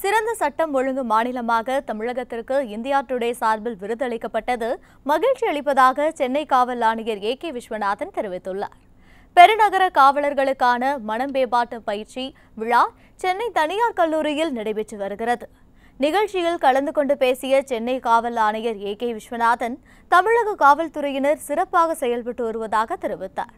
சிறந்த சட்டம் ஒழுங்கு மாநிலமாக தமிழகத்திற்கு இந்தியா டுடே சார்பில் விருது அளிக்கப்பட்டது மகிழ்ச்சி அளிப்பதாக சென்னை காவல் ஆணையர் ஏ கே விஸ்வநாதன் தெரிவித்துள்ளார் பெருநகர காவலர்களுக்கான மனம்பேபாட்டு பயிற்சி விழா சென்னை தனியார் கல்லூரியில் நடைபெற்று வருகிறது நிகழ்ச்சியில் கலந்து கொண்டு பேசிய சென்னை காவல் ஆணையர் ஏ கே விஸ்வநாதன் தமிழக காவல்துறையினர் சிறப்பாக செயல்பட்டு வருவதாக தெரிவித்தார்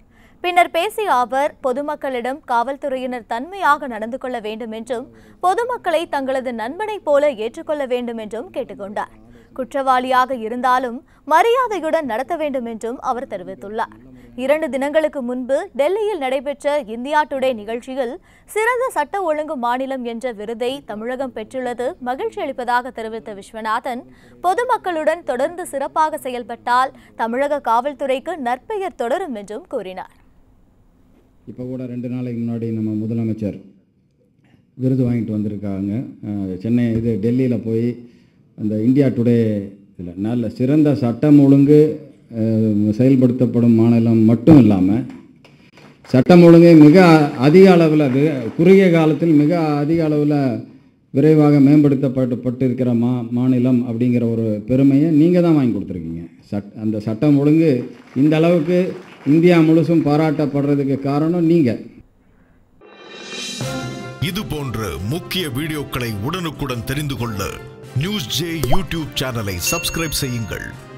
பின்னர் பேசிய அவர் பொதுமக்களிடம் காவல்துறையினர் தன்மையாக நடந்து கொள்ள வேண்டும் என்றும் பொதுமக்களை தங்களது நண்பனைப் போல ஏற்றுக்கொள்ள வேண்டும் என்றும் கேட்டுக்கொண்டார் குற்றவாளியாக இருந்தாலும் மரியாதையுடன் நடத்த வேண்டும் என்றும் அவர் தெரிவித்துள்ளார் இரண்டு தினங்களுக்கு முன்பு டெல்லியில் நடைபெற்ற இந்தியா டுடே நிகழ்ச்சியில் சிறந்த சட்ட ஒழுங்கு மாநிலம் என்ற விருதை தமிழகம் பெற்றுள்ளது மகிழ்ச்சி அளிப்பதாக தெரிவித்த விஸ்வநாதன் பொதுமக்களுடன் தொடர்ந்து சிறப்பாக செயல்பட்டால் தமிழக காவல்துறைக்கு நற்பெயர் தொடரும் என்றும் கூறினார் இப்போ கூட ரெண்டு நாளைக்கு முன்னாடி நம்ம முதலமைச்சர் விருது வாங்கிட்டு வந்திருக்காங்க சென்னை இது டெல்லியில் போய் அந்த இந்தியா டுடே இதில் நல்ல சிறந்த சட்டம் ஒழுங்கு செயல்படுத்தப்படும் மாநிலம் மட்டும் இல்லாமல் சட்டம் ஒழுங்கை மிக அதிக அளவில் குறுகிய காலத்தில் மிக அதிக அளவில் விரைவாக மேம்படுத்தப்பட்டுப்பட்டிருக்கிற மா மாநிலம் அப்படிங்கிற ஒரு பெருமையை நீங்கள் தான் வாங்கி கொடுத்துருக்கீங்க சட் அந்த சட்டம் ஒழுங்கு இந்த அளவுக்கு இந்தியா முழுசும் பாராட்டப்படுறதுக்கு காரணம் நீங்கள் இது போன்ற முக்கிய வீடியோக்களை உடனுக்குடன் தெரிந்து கொள்ள நியூஸ் ஜே யூடியூப் சேனலை சப்ஸ்கிரைப் செய்யுங்கள்